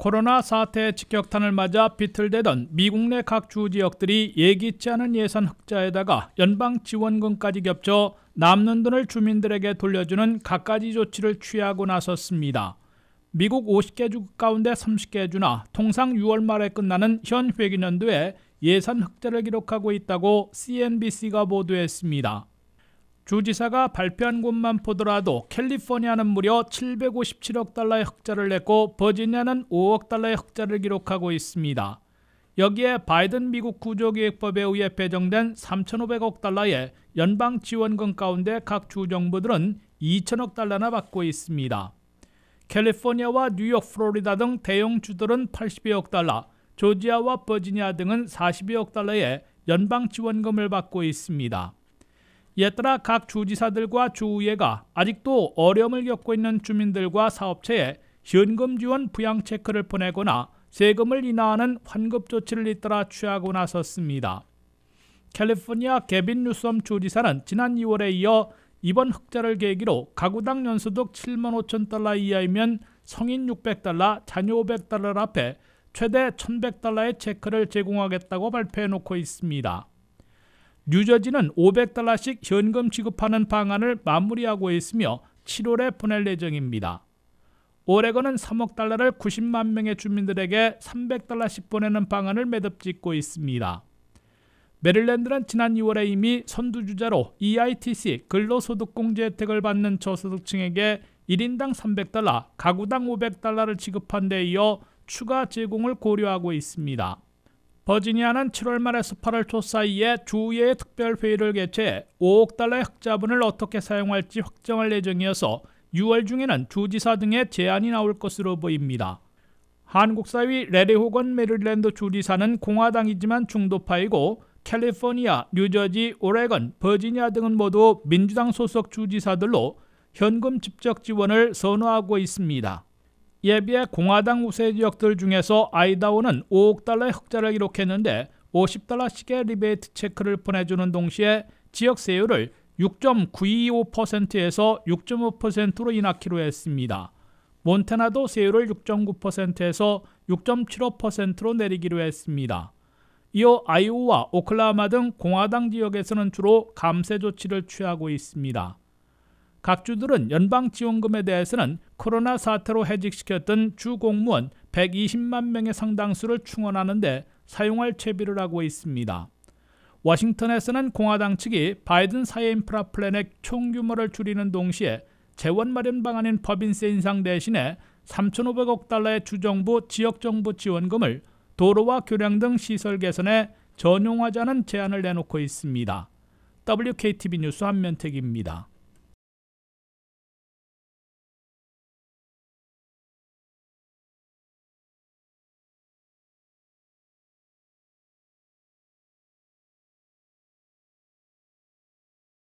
코로나 사태의 직격탄을 맞아 비틀대던 미국 내 각 주 지역들이 예기치 않은 예산 흑자에다가 연방 지원금까지 겹쳐 남는 돈을 주민들에게 돌려주는 갖가지 조치를 취하고 나섰습니다. 미국 50개 주 가운데 30개 주나 통상 6월 말에 끝나는 현 회기년도에 예산 흑자를 기록하고 있다고 CNBC가 보도했습니다. 주지사가 발표한 곳만 보더라도 캘리포니아는 무려 757억 달러의 흑자를 냈고 버지니아는 5억 달러의 흑자를 기록하고 있습니다. 여기에 바이든 미국 구조기획법에 의해 배정된 3,500억 달러의 연방 지원금 가운데 각 주정부들은 2,000억 달러나 받고 있습니다. 캘리포니아와 뉴욕, 플로리다 등 대형 주들은 82억 달러, 조지아와 버지니아 등은 42억 달러의 연방 지원금을 받고 있습니다. 얘들아 각 주지사들과 주의회가 아직도 어려움을 겪고 있는 주민들과 사업체에 현금 지원 부양 체크를 보내거나 세금을 인하하는 환급 조치를 잇따라 취하고 나섰습니다. 캘리포니아 개빈 뉴섬 주지사는 지난 2월에 이어 이번 흑자를 계기로 가구당 연소득 7만 5천 달러 이하이면 성인 600달러, 자녀 500달러 앞에 최대 1,100달러의 체크를 제공하겠다고 발표해놓고 있습니다. 뉴저지는 500달러씩 현금 지급하는 방안을 마무리하고 있으며 7월에 보낼 예정입니다. 오레건은 3억 달러를 90만 명의 주민들에게 300달러씩 보내는 방안을 매듭 짓고 있습니다. 메릴랜드는 지난 2월에 이미 선두주자로 EITC 근로소득공제 혜택을 받는 저소득층에게 1인당 300달러, 가구당 500달러를 지급한 데 이어 추가 제공을 고려하고 있습니다. 버지니아는 7월 말에서 8월 초 사이에 주의회 특별 회의를 개최해 5억 달러의 흑자분을 어떻게 사용할지 확정할 예정이어서 6월 중에는 주지사 등의 제안이 나올 것으로 보입니다. 한국 사위 레리 호건 메릴랜드 주지사는 공화당이지만 중도파이고 캘리포니아, 뉴저지, 오레건, 버지니아 등은 모두 민주당 소속 주지사들로 현금 직접 지원을 선호하고 있습니다. 예비의 공화당 우세 지역들 중에서 아이다호는 5억 달러의 흑자를 기록했는데 50달러씩의 리베이트 체크를 보내주는 동시에 지역 세율을 6.925%에서 6.5%로 인하기로 했습니다. 몬테나도 세율을 6.9%에서 6.75%로 내리기로 했습니다. 이어 아이오와 오클라마등 공화당 지역에서는 주로 감세 조치를 취하고 있습니다. 각 주들은 연방지원금에 대해서는 코로나 사태로 해직시켰던 주공무원 120만 명의 상당수를 충원하는데 사용할 채비를 하고 있습니다. 워싱턴에서는 공화당 측이 바이든 사회 인프라 플랜의 총 규모를 줄이는 동시에 재원 마련 방안인 법인세 인상 대신에 3,500억 달러의 주정부 지역정부 지원금을 도로와 교량 등 시설 개선에 전용하자는 제안을 내놓고 있습니다. WKTV 뉴스 한면택입니다.